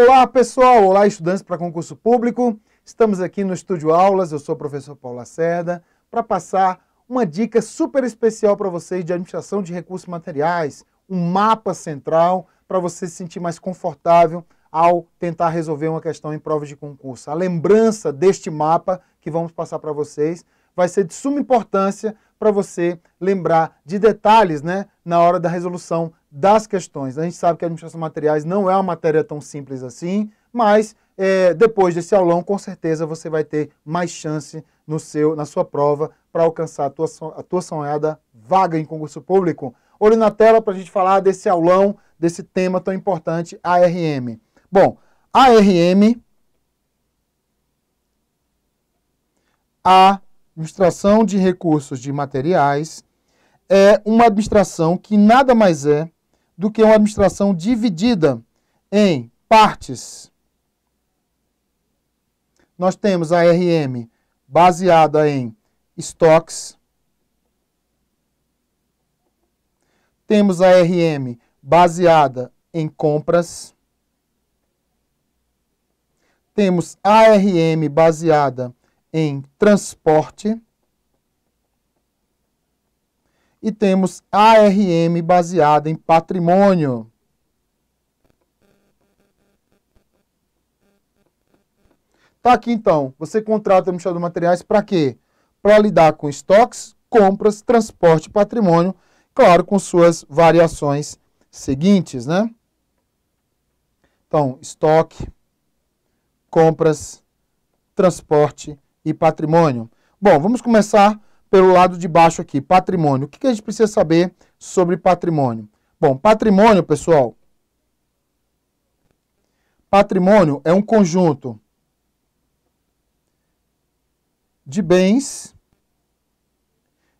Olá pessoal, olá estudantes para concurso público. Estamos aqui no Estúdio Aulas, eu sou o professor Paulo Lacerda, para passar uma dica super especial para vocês de administração de recursos materiais, um mapa central para você se sentir mais confortável ao tentar resolver uma questão em prova de concurso. A lembrança deste mapa que vamos passar para vocês vai ser de suma importância para você lembrar de detalhes né, na hora da resolução das questões. A gente sabe que a administração de materiais não é uma matéria tão simples assim, mas é, depois desse aulão, com certeza, você vai ter mais chance no seu, na sua prova para alcançar a tua, a tua sonhada vaga em concurso público. Olho na tela para a gente falar desse aulão, desse tema tão importante, ARM. Bom, ARM... A administração de recursos de materiais, é uma administração que nada mais é do que uma administração dividida em partes. Nós temos a RM baseada em estoques. Temos a RM baseada em compras. Temos a RM baseada em transporte. E temos ARM baseada em patrimônio. Tá aqui então, você contrata o administrador de materiais para quê? Para lidar com estoques, compras, transporte, patrimônio, claro, com suas variações seguintes, né? Então, estoque, compras, transporte, e patrimônio? Bom, vamos começar pelo lado de baixo aqui, patrimônio. O que a gente precisa saber sobre patrimônio? Bom, patrimônio, pessoal. Patrimônio é um conjunto de bens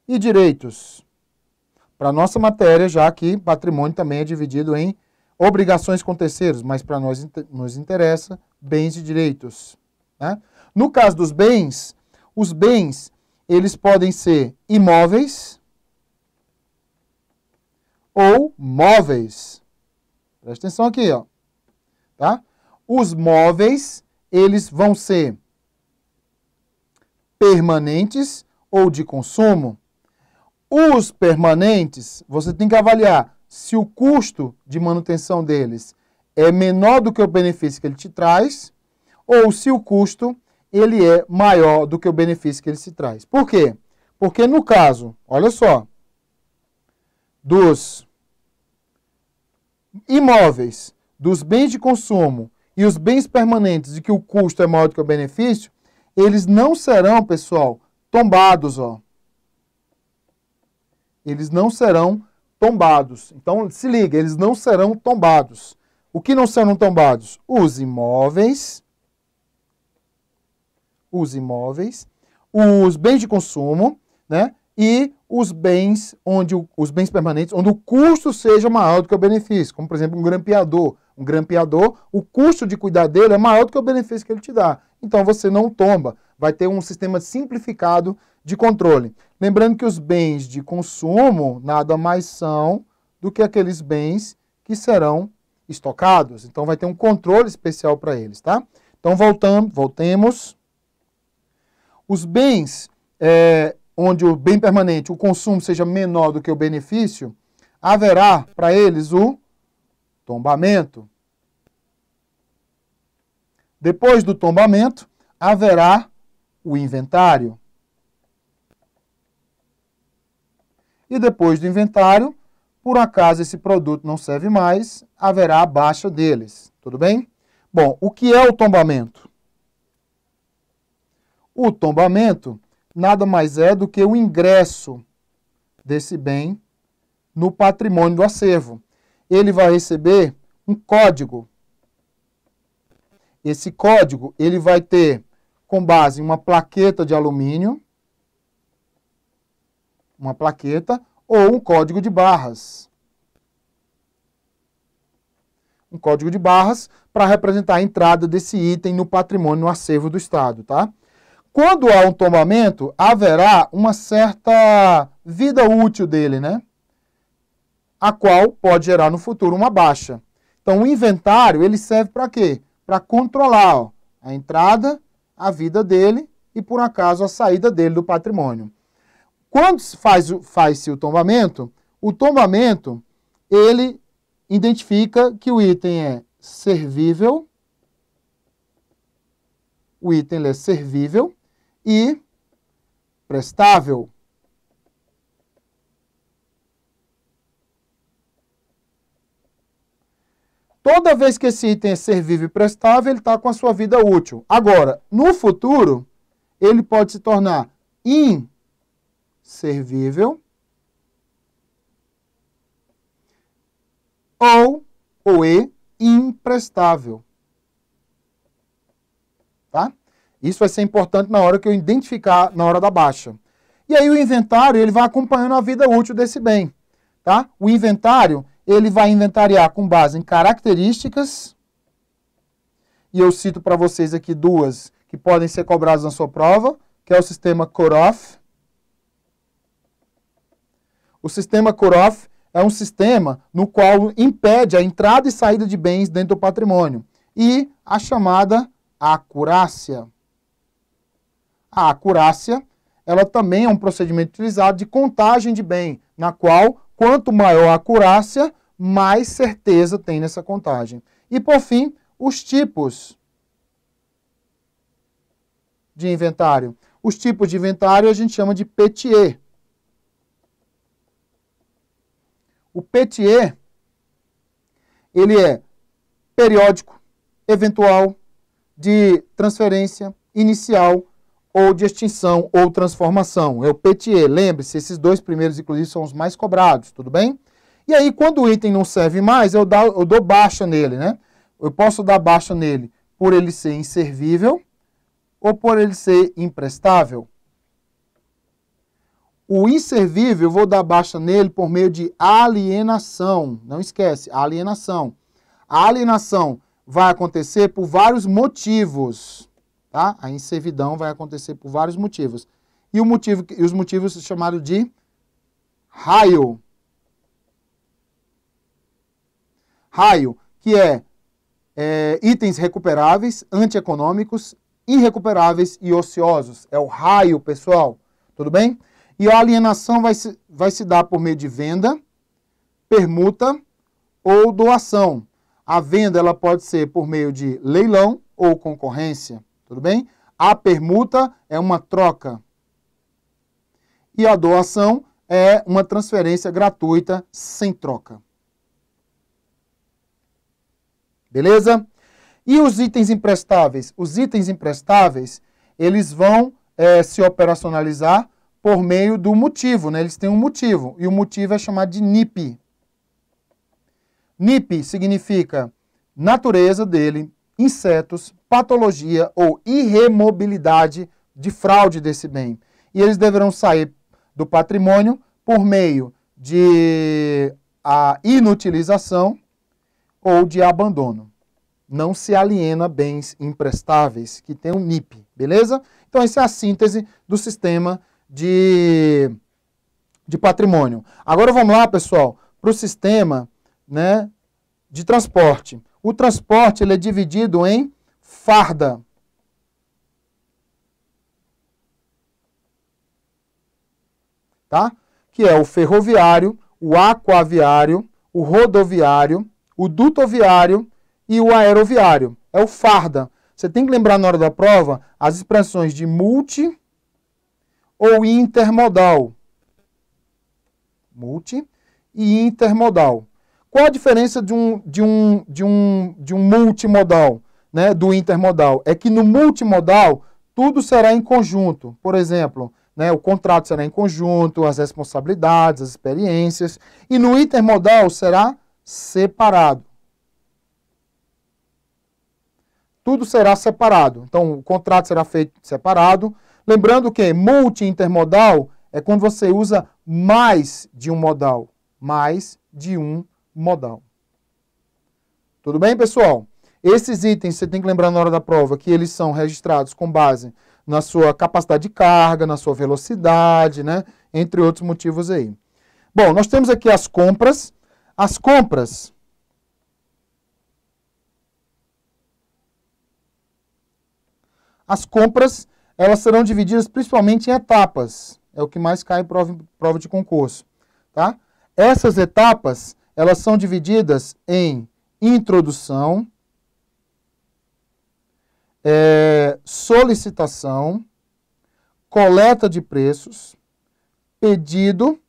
e direitos. Para nossa matéria, já que patrimônio também é dividido em obrigações com terceiros, mas para nós nos interessa bens e direitos. Né? No caso dos bens, os bens, eles podem ser imóveis ou móveis. Presta atenção aqui, ó. Tá? Os móveis, eles vão ser permanentes ou de consumo. Os permanentes, você tem que avaliar se o custo de manutenção deles é menor do que o benefício que ele te traz, ou se o custo ele é maior do que o benefício que ele se traz. Por quê? Porque no caso, olha só, dos imóveis, dos bens de consumo e os bens permanentes de que o custo é maior do que o benefício, eles não serão, pessoal, tombados, ó. Eles não serão tombados. Então, se liga, eles não serão tombados. O que não serão tombados? Os imóveis os imóveis, os bens de consumo, né? E os bens onde o, os bens permanentes, onde o custo seja maior do que o benefício, como por exemplo um grampeador. Um grampeador, o custo de cuidar dele é maior do que o benefício que ele te dá. Então você não tomba, vai ter um sistema simplificado de controle. Lembrando que os bens de consumo nada mais são do que aqueles bens que serão estocados. Então vai ter um controle especial para eles, tá? Então voltando, voltemos. Os bens é, onde o bem permanente, o consumo seja menor do que o benefício, haverá para eles o tombamento. Depois do tombamento, haverá o inventário. E depois do inventário, por acaso esse produto não serve mais, haverá a baixa deles. Tudo bem? Bom, o que é o tombamento? O tombamento nada mais é do que o ingresso desse bem no patrimônio do acervo. Ele vai receber um código. Esse código ele vai ter com base em uma plaqueta de alumínio, uma plaqueta ou um código de barras. Um código de barras para representar a entrada desse item no patrimônio, no acervo do Estado, tá? Quando há um tombamento, haverá uma certa vida útil dele, né? A qual pode gerar no futuro uma baixa. Então, o inventário, ele serve para quê? Para controlar ó, a entrada, a vida dele e, por acaso, a saída dele do patrimônio. Quando faz-se faz o tombamento, o tombamento, ele identifica que o item é servível, o item é servível, e prestável. Toda vez que esse item é servível e prestável, ele está com a sua vida útil. Agora, no futuro, ele pode se tornar inservível ou, ou e, é imprestável. Isso vai ser importante na hora que eu identificar na hora da baixa. E aí o inventário, ele vai acompanhando a vida útil desse bem, tá? O inventário, ele vai inventariar com base em características, e eu cito para vocês aqui duas que podem ser cobradas na sua prova, que é o sistema Koroff. O sistema Koroff é um sistema no qual impede a entrada e saída de bens dentro do patrimônio, e a chamada acurácia. A acurácia, ela também é um procedimento utilizado de contagem de bem, na qual, quanto maior a acurácia, mais certeza tem nessa contagem. E, por fim, os tipos de inventário. Os tipos de inventário a gente chama de petier. O petier, ele é periódico, eventual, de transferência, inicial, ou de extinção ou transformação. É o PTE. Lembre-se, esses dois primeiros, inclusive, são os mais cobrados, tudo bem? E aí, quando o item não serve mais, eu, dá, eu dou baixa nele, né? Eu posso dar baixa nele por ele ser inservível ou por ele ser imprestável. O inservível, eu vou dar baixa nele por meio de alienação. Não esquece, alienação. A alienação vai acontecer por vários motivos. Tá? A inservidão vai acontecer por vários motivos. E, o motivo, e os motivos são chamados de raio. Raio, que é, é itens recuperáveis, antieconômicos, irrecuperáveis e ociosos. É o raio, pessoal. Tudo bem? E a alienação vai se, vai se dar por meio de venda, permuta ou doação. A venda ela pode ser por meio de leilão ou concorrência. Tudo bem? A permuta é uma troca. E a doação é uma transferência gratuita sem troca. Beleza? E os itens emprestáveis? Os itens emprestáveis, eles vão é, se operacionalizar por meio do motivo, né? Eles têm um motivo, e o motivo é chamado de NIP. NIP significa natureza dele, insetos, patologia ou irremobilidade de fraude desse bem. E eles deverão sair do patrimônio por meio de a inutilização ou de abandono. Não se aliena bens imprestáveis que tem um NIP, beleza? Então essa é a síntese do sistema de, de patrimônio. Agora vamos lá, pessoal, para o sistema né, de transporte. O transporte ele é dividido em farda. Tá? Que é o ferroviário, o aquaviário, o rodoviário, o dutoviário e o aeroviário. É o farda. Você tem que lembrar na hora da prova as expressões de multi ou intermodal. Multi e intermodal. Qual a diferença de um, de um, de um, de um multimodal? né, do intermodal é que no multimodal tudo será em conjunto. Por exemplo, né, o contrato será em conjunto, as responsabilidades, as experiências. E no intermodal será separado. Tudo será separado. Então, o contrato será feito separado. Lembrando que multi-intermodal é quando você usa mais de um modal. Mais de um modal. Tudo bem, pessoal? Esses itens você tem que lembrar na hora da prova que eles são registrados com base na sua capacidade de carga, na sua velocidade, né? entre outros motivos aí. Bom, nós temos aqui as compras. As compras... As compras, elas serão divididas principalmente em etapas. É o que mais cai em prova, prova de concurso. Tá? Essas etapas, elas são divididas em introdução, é, solicitação, coleta de preços, pedido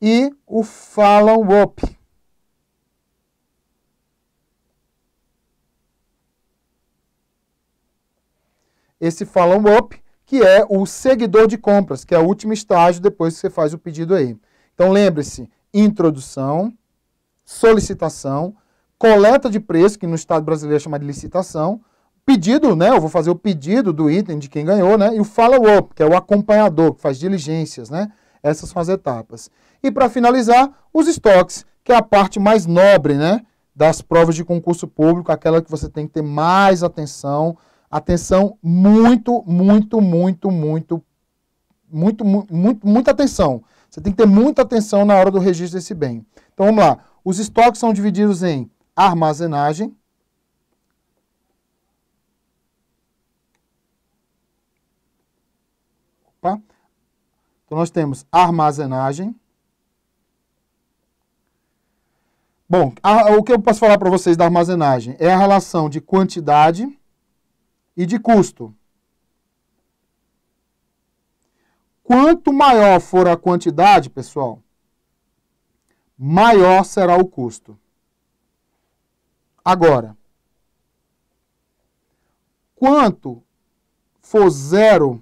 e o follow-up. Esse follow-up, que é o seguidor de compras, que é o último estágio depois que você faz o pedido aí. Então, lembre-se, introdução, solicitação, coleta de preço, que no Estado brasileiro é chamado de licitação, pedido, né? Eu vou fazer o pedido do item de quem ganhou, né? E o follow-up, que é o acompanhador, que faz diligências, né? Essas são as etapas. E para finalizar, os estoques, que é a parte mais nobre, né? Das provas de concurso público, aquela que você tem que ter mais atenção. Atenção, muito, muito, muito, muito, muito, muito, muita atenção. Você tem que ter muita atenção na hora do registro desse bem. Então vamos lá. Os estoques são divididos em armazenagem, opa, então nós temos armazenagem. Bom, a, o que eu posso falar para vocês da armazenagem é a relação de quantidade e de custo. Quanto maior for a quantidade, pessoal, maior será o custo. Agora, quanto for zero,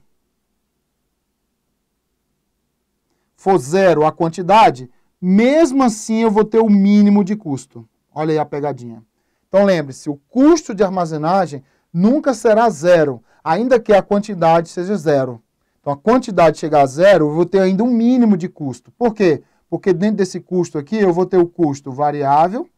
for zero a quantidade, mesmo assim eu vou ter o mínimo de custo. Olha aí a pegadinha. Então lembre-se, o custo de armazenagem nunca será zero, ainda que a quantidade seja zero. Então a quantidade chegar a zero, eu vou ter ainda um mínimo de custo. Por quê? Porque dentro desse custo aqui, eu vou ter o custo variável,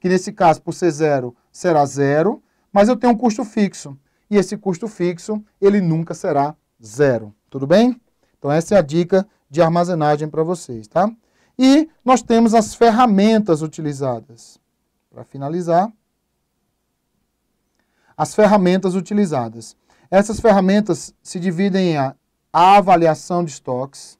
que nesse caso, por ser zero, será zero, mas eu tenho um custo fixo. E esse custo fixo, ele nunca será zero. Tudo bem? Então, essa é a dica de armazenagem para vocês, tá? E nós temos as ferramentas utilizadas. Para finalizar, as ferramentas utilizadas. Essas ferramentas se dividem em a avaliação de estoques,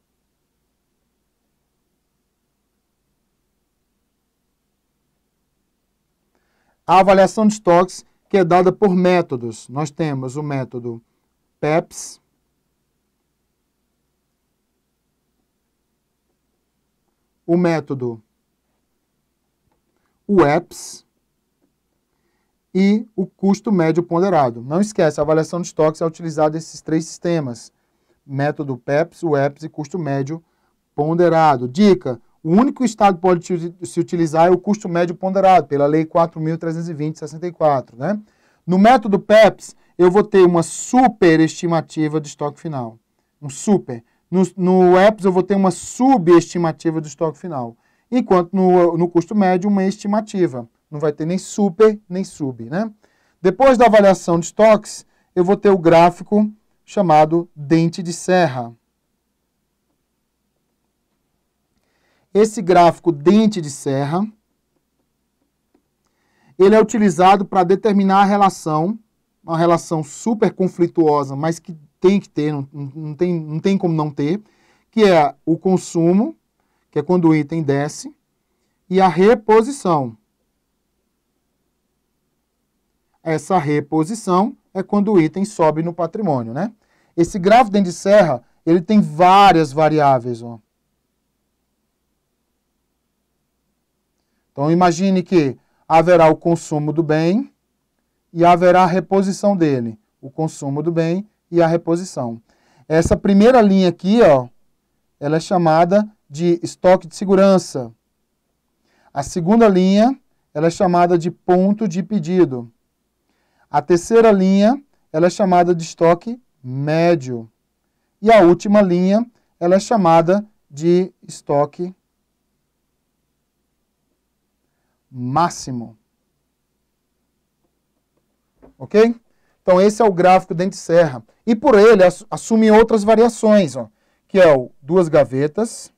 A avaliação de estoques que é dada por métodos. Nós temos o método PEPS, o método UEPS e o custo médio ponderado. Não esquece, a avaliação de estoques é utilizada nesses três sistemas, método PEPS, UEPS e custo médio ponderado. Dica, o único estado pode se utilizar é o custo médio ponderado, pela Lei 4.320-64. Né? No método PEPS, eu vou ter uma superestimativa de estoque final. Um super. No, no EPS, eu vou ter uma subestimativa do estoque final. Enquanto no, no custo médio, uma estimativa. Não vai ter nem super, nem sub. Né? Depois da avaliação de estoques, eu vou ter o gráfico chamado dente de serra. Esse gráfico dente de serra, ele é utilizado para determinar a relação, uma relação super conflituosa, mas que tem que ter, não, não, tem, não tem como não ter, que é o consumo, que é quando o item desce, e a reposição. Essa reposição é quando o item sobe no patrimônio, né? Esse gráfico dentro de serra, ele tem várias variáveis, ó. Então imagine que haverá o consumo do bem e haverá a reposição dele. O consumo do bem e a reposição. Essa primeira linha aqui, ó, ela é chamada de estoque de segurança. A segunda linha, ela é chamada de ponto de pedido. A terceira linha, ela é chamada de estoque médio. E a última linha, ela é chamada de estoque máximo. Ok? Então, esse é o gráfico dente serra. E por ele, assumem outras variações, ó, que é o duas gavetas.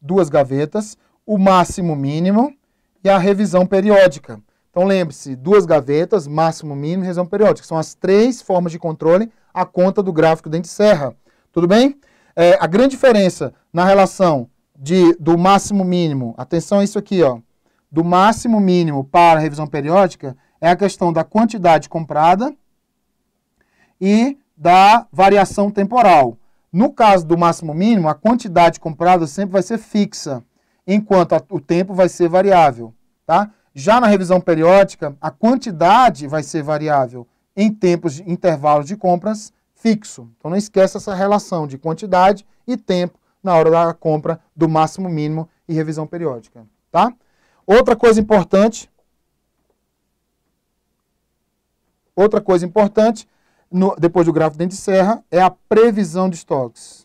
Duas gavetas, o máximo mínimo e a revisão periódica. Então, lembre-se, duas gavetas, máximo mínimo e revisão periódica. São as três formas de controle a conta do gráfico dente serra. Tudo bem? é, a grande diferença na relação de, do máximo mínimo, atenção a isso aqui, ó, do máximo mínimo para a revisão periódica é a questão da quantidade comprada e da variação temporal. No caso do máximo mínimo, a quantidade comprada sempre vai ser fixa, enquanto a, o tempo vai ser variável. Tá? Já na revisão periódica, a quantidade vai ser variável em tempos de intervalos de compras fixo. Então não esqueça essa relação de quantidade e tempo na hora da compra do máximo mínimo e revisão periódica, tá? Outra coisa importante, outra coisa importante, no, depois do gráfico dentro de serra, é a previsão de estoques.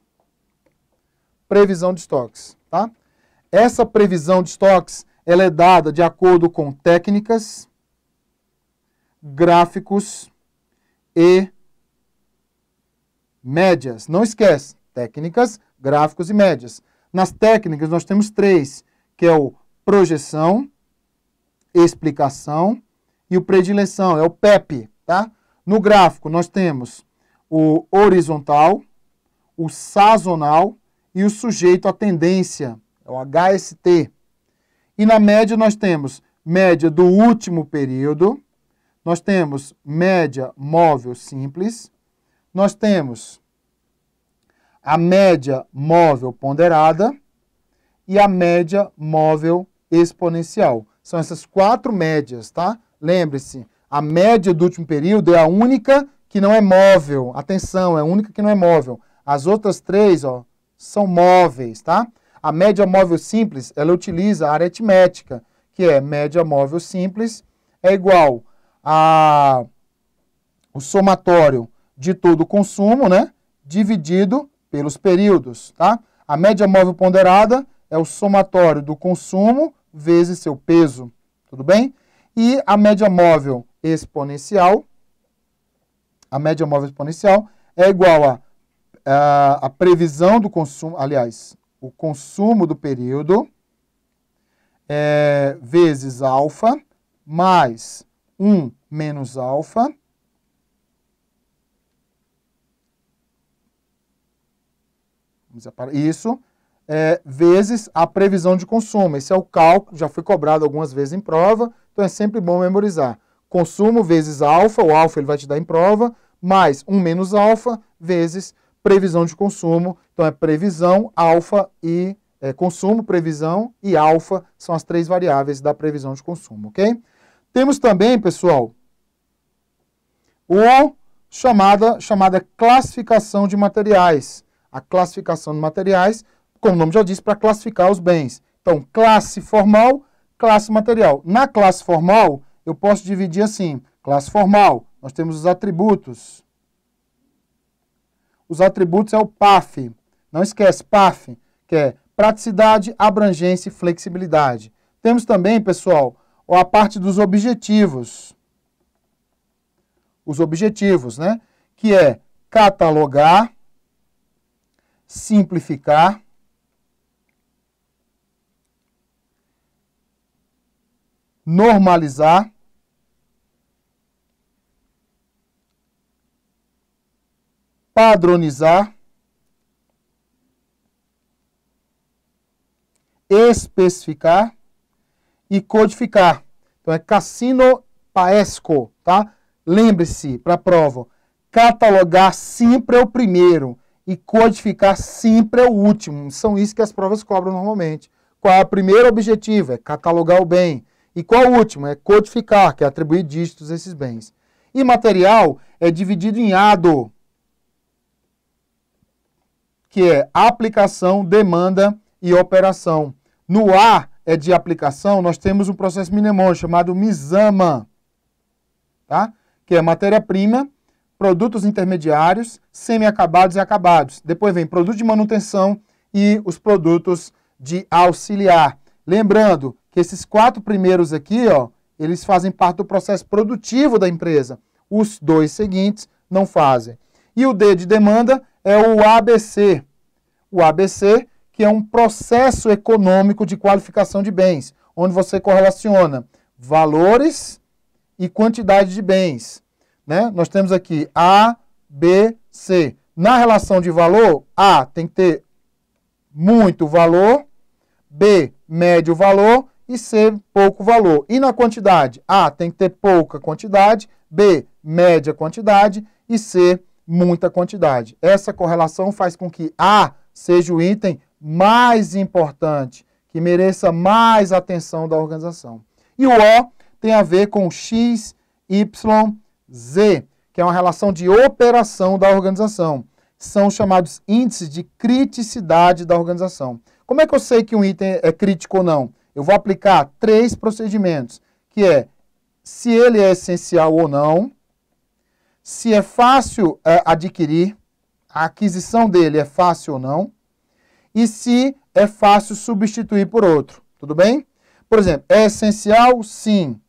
Previsão de estoques, tá? Essa previsão de estoques, ela é dada de acordo com técnicas, gráficos e médias. Não esquece, técnicas, gráficos e médias. Nas técnicas, nós temos três, que é o projeção, explicação e o predileção, é o PEP, tá? No gráfico, nós temos o horizontal, o sazonal e o sujeito à tendência, é o HST. E na média, nós temos média do último período, nós temos média móvel simples, nós temos a média móvel ponderada e a média móvel exponencial. São essas quatro médias, tá? Lembre-se, a média do último período é a única que não é móvel. Atenção, é a única que não é móvel. As outras três, ó, são móveis, tá? A média móvel simples, ela utiliza a aritmética, que é média móvel simples é igual a o somatório de todo o consumo, né? Dividido pelos períodos. Tá? A média móvel ponderada é o somatório do consumo vezes seu peso, tudo bem? E a média móvel exponencial, a média móvel exponencial é igual a, a, a previsão do consumo, aliás, o consumo do período é, vezes alfa mais 1 menos alfa Isso é, vezes a previsão de consumo. Esse é o cálculo, já foi cobrado algumas vezes em prova, então é sempre bom memorizar. Consumo vezes alfa, o alfa ele vai te dar em prova, mais 1 menos alfa vezes previsão de consumo. Então é previsão, alfa e é, consumo, previsão e alfa são as três variáveis da previsão de consumo, ok? Temos também, pessoal, o chamada, chamada classificação de materiais a classificação de materiais, como o nome já diz, para classificar os bens. Então, classe formal, classe material. Na classe formal, eu posso dividir assim: classe formal, nós temos os atributos. Os atributos é o PAF. Não esquece, PAF, que é praticidade, abrangência e flexibilidade. Temos também, pessoal, a parte dos objetivos. Os objetivos, né? Que é catalogar, simplificar. Normalizar. Padronizar. Especificar e codificar. Então é Cassino Paesco, tá? Lembre-se, para a prova, catalogar sempre é o primeiro. E codificar sempre é o último. São isso que as provas cobram normalmente. Qual é o primeiro objetivo? É catalogar o bem. E qual é o último? É codificar, que é atribuir dígitos a esses bens. E material é dividido em ado, que é aplicação, demanda e operação. No A é de aplicação, nós temos um processo mnemônico chamado Mizama, tá? que é matéria-prima, produtos intermediários, semi-acabados e acabados. Depois vem produto de manutenção e os produtos de auxiliar. Lembrando que esses quatro primeiros aqui, ó, eles fazem parte do processo produtivo da empresa. Os dois seguintes não fazem. E o D de demanda é o ABC. O ABC, que é um processo econômico de qualificação de bens, onde você correlaciona valores e quantidade de bens. Né? Nós temos aqui A, B, C. Na relação de valor, A tem que ter muito valor, B, médio valor e C, pouco valor. E na quantidade? A tem que ter pouca quantidade, B, média quantidade e C, muita quantidade. Essa correlação faz com que A seja o item mais importante, que mereça mais atenção da organização. E o O tem a ver com X, Y Z, que é uma relação de operação da organização. São chamados índices de criticidade da organização. Como é que eu sei que um item é crítico ou não? Eu vou aplicar três procedimentos, que é se ele é essencial ou não, se é fácil é, adquirir, a aquisição dele é fácil ou não, e se é fácil substituir por outro, tudo bem? Por exemplo, é essencial? Sim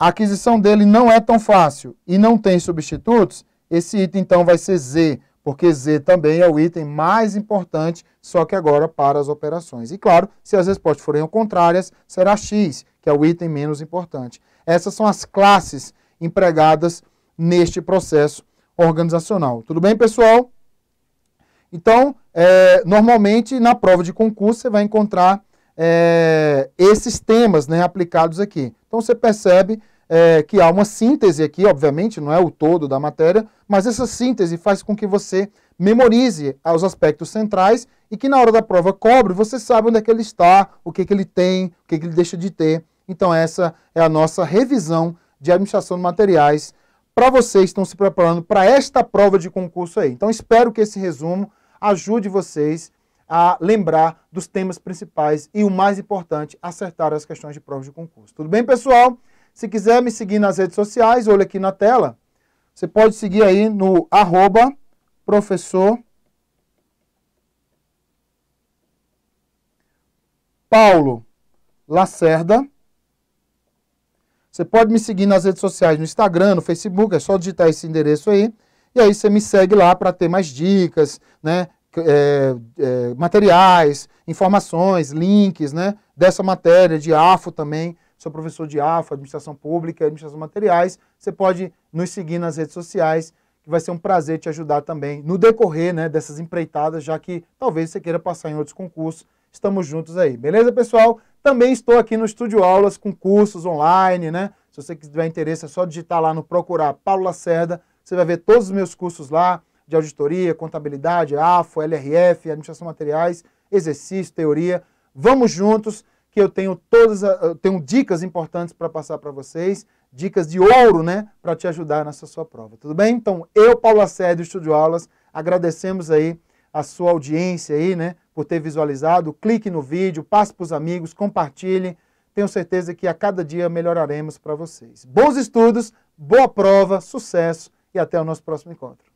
a aquisição dele não é tão fácil e não tem substitutos, esse item então vai ser Z, porque Z também é o item mais importante, só que agora para as operações. E claro, se as respostas forem contrárias, será X, que é o item menos importante. Essas são as classes empregadas neste processo organizacional. Tudo bem, pessoal? Então, é, normalmente, na prova de concurso, você vai encontrar é, esses temas né, aplicados aqui. Então, você percebe é, que há uma síntese aqui, obviamente, não é o todo da matéria, mas essa síntese faz com que você memorize os aspectos centrais e que na hora da prova cobre, você sabe onde é que ele está, o que, é que ele tem, o que, é que ele deixa de ter. Então essa é a nossa revisão de administração de materiais para vocês que estão se preparando para esta prova de concurso aí. Então espero que esse resumo ajude vocês a lembrar dos temas principais e o mais importante, acertar as questões de prova de concurso. Tudo bem, pessoal? Se quiser me seguir nas redes sociais, olha aqui na tela. Você pode seguir aí no arroba professor Paulo Lacerda. Você pode me seguir nas redes sociais, no Instagram, no Facebook, é só digitar esse endereço aí. E aí você me segue lá para ter mais dicas, né? É, é, materiais, informações, links, né? Dessa matéria, de AFO também sou professor de AFA, Administração Pública, Administração Materiais. Você pode nos seguir nas redes sociais, que vai ser um prazer te ajudar também no decorrer né, dessas empreitadas, já que talvez você queira passar em outros concursos. Estamos juntos aí, beleza, pessoal? Também estou aqui no Estúdio Aulas com cursos online, né? Se você tiver interesse, é só digitar lá no Procurar Paulo Lacerda. Você vai ver todos os meus cursos lá de auditoria, contabilidade, AFO, LRF, administração materiais, exercício, teoria. Vamos juntos que eu tenho todas, eu tenho dicas importantes para passar para vocês, dicas de ouro, né, para te ajudar nessa sua prova. Tudo bem? Então, eu, Paulo Assédio, Estúdio Aulas, agradecemos aí a sua audiência aí, né, por ter visualizado. Clique no vídeo, passe para os amigos, compartilhe. Tenho certeza que a cada dia melhoraremos para vocês. Bons estudos, boa prova, sucesso e até o nosso próximo encontro.